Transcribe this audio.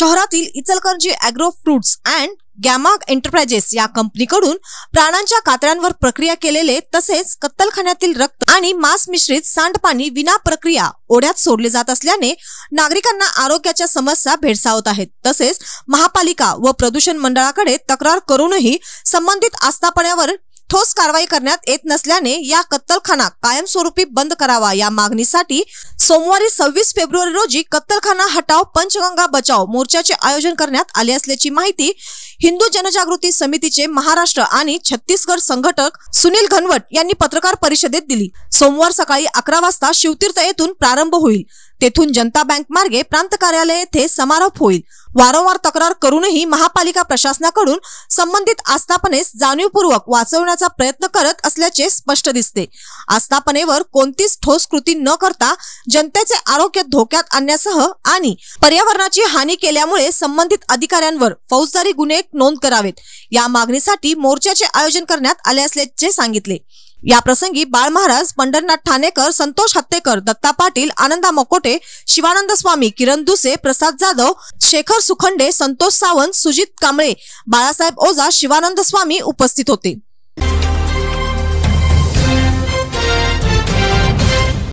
शहरातील Ichalkaranji agro fruits and gamma enterprises या कंपनीकडून प्राण्यांच्या कातड्यांवर प्रक्रिया केलेले तसेच कत्तलखान्यातील रक्त आणि मांस मिश्रित सांडपाणी विना प्रक्रिया ओढ्यात सोडले जात असल्याने नागरिकांना आरोग्याच्या समस्या भेडसावत आहेत तसेच महापालिका व प्रदूषण मंडळाकडे तक्रार करूनही संबंधित आस्थापण्यावर ठोस कारवाई करण्यात येत नसल्याने या कत्तलखाना कायमस्वरूपी बंद करावा या मागणीसाठी सोमवारी सव्वीस फेब्रुवारी रोजी कत्तलखाना हटाव पंचगंगा बचाव मोर्चाचे आयोजन करण्यात आले असल्याची माहिती हिंदू जनजागृती समितीचे महाराष्ट्र आणि छत्तीसगड संघटक सुनील घनवट यांनी पत्रकार परिषदेत दिली सोमवार सकाळी अकरा वाजता शिवतीर्थ येथून प्रारंभ होईल तेथून जनता बँक मार्गे प्रांत कार्यालय येथे समारोप होईल वारंवार तक्रार करूनही महापालिका प्रशासनाकडून संबंधित आस्थापनेस जाणीवपूर्वक वाचवण्याचा प्रयत्न करत असल्याचे स्पष्ट दिसते आस्थापनेवर कोणतीच ठोस कृती न करता जनतेचे आरोग्य धोक्यात आणण्यासह आणि पर्यावरणाची हानी केल्यामुळे संबंधित अधिकाऱ्यांवर फौजदारी गुन्हे नोंद करावेत या मागणीसाठी मोर्चाचे आयोजन करण्यात आले असल्याचे सांगितले या प्रसंगी बाळ महाराज पंढरनाथ ठाणेकर संतोष हत्तेकर दत्ता पाटील आनंदा मकोटे शिवानंद स्वामी किरण दुसे प्रसाद जाधव शेखर सुखंडे संतोष सावंत सुजित कांबळे बाळासाहेब ओझा शिवानंद स्वामी उपस्थित होते